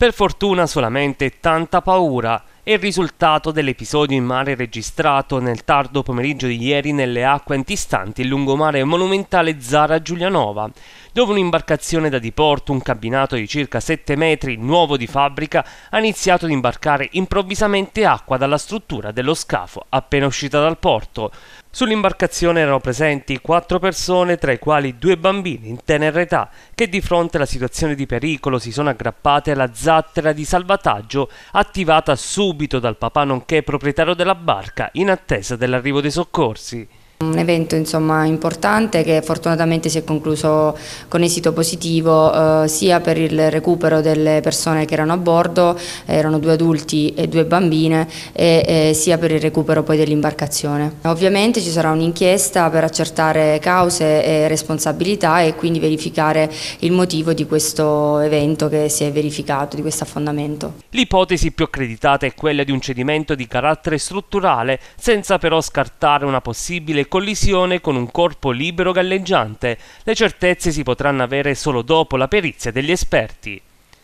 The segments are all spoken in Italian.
Per fortuna solamente tanta paura è il risultato dell'episodio in mare registrato nel tardo pomeriggio di ieri nelle acque antistanti il lungomare monumentale Zara Giulianova, dove un'imbarcazione da diporto, un cabinato di circa 7 metri, nuovo di fabbrica, ha iniziato ad imbarcare improvvisamente acqua dalla struttura dello scafo appena uscita dal porto. Sull'imbarcazione erano presenti quattro persone, tra i quali due bambini in tenera età, che di fronte alla situazione di pericolo si sono aggrappate alla zattera di salvataggio attivata subito subito dal papà nonché proprietario della barca in attesa dell'arrivo dei soccorsi. Un evento insomma, importante che fortunatamente si è concluso con esito positivo eh, sia per il recupero delle persone che erano a bordo, eh, erano due adulti e due bambine, e, eh, sia per il recupero poi dell'imbarcazione. Ovviamente ci sarà un'inchiesta per accertare cause e responsabilità e quindi verificare il motivo di questo evento che si è verificato, di questo affondamento. L'ipotesi più accreditata è quella di un cedimento di carattere strutturale, senza però scartare una possibile collisione con un corpo libero galleggiante. Le certezze si potranno avere solo dopo la perizia degli esperti.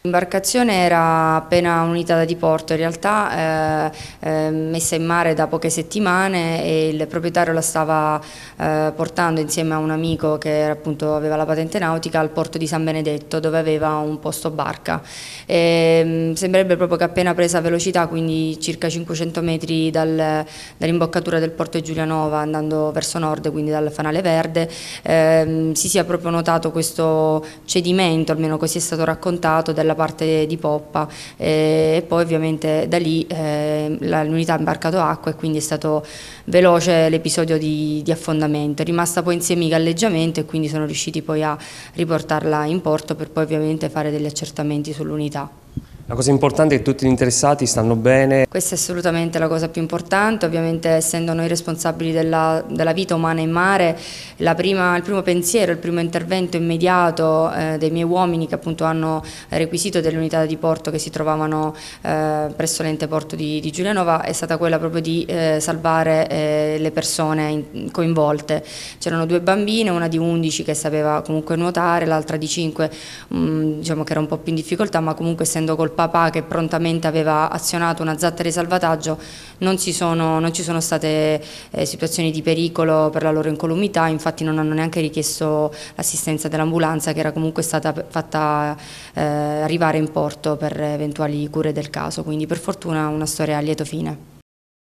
L'imbarcazione era appena unita da diporto, in realtà eh, eh, messa in mare da poche settimane e il proprietario la stava eh, portando insieme a un amico che appunto aveva la patente nautica al porto di San Benedetto dove aveva un posto barca. E, ehm, sembrerebbe proprio che appena presa velocità, quindi circa 500 metri dal, dall'imboccatura del porto di Giulianova andando verso nord, quindi dal Fanale Verde, ehm, si sia proprio notato questo cedimento, almeno così è stato raccontato, della parte di Poppa eh, e poi ovviamente da lì eh, l'unità ha imbarcato acqua e quindi è stato veloce l'episodio di, di affondamento. È rimasta poi insieme i galleggiamenti e quindi sono riusciti poi a riportarla in porto per poi ovviamente fare degli accertamenti sull'unità. La cosa importante è che tutti gli interessati stanno bene. Questa è assolutamente la cosa più importante, ovviamente essendo noi responsabili della, della vita umana in mare, prima, il primo pensiero, il primo intervento immediato eh, dei miei uomini che appunto hanno requisito delle unità di porto che si trovavano eh, presso l'ente porto di, di, Giulianova è stata quella proprio di eh, salvare eh, le persone in, coinvolte. C'erano due bambine, una di 11 che sapeva comunque nuotare, l'altra di 5 mh, mm, diciamo che era un po' più in difficoltà ma comunque essendo colpita papà che prontamente aveva azionato una zattera di salvataggio non, sono, non ci sono state eh, situazioni di pericolo per la loro incolumità, infatti non hanno neanche richiesto l'assistenza dell'ambulanza che era comunque stata fatta eh, arrivare in porto per eventuali cure del caso, quindi per fortuna una storia a lieto fine.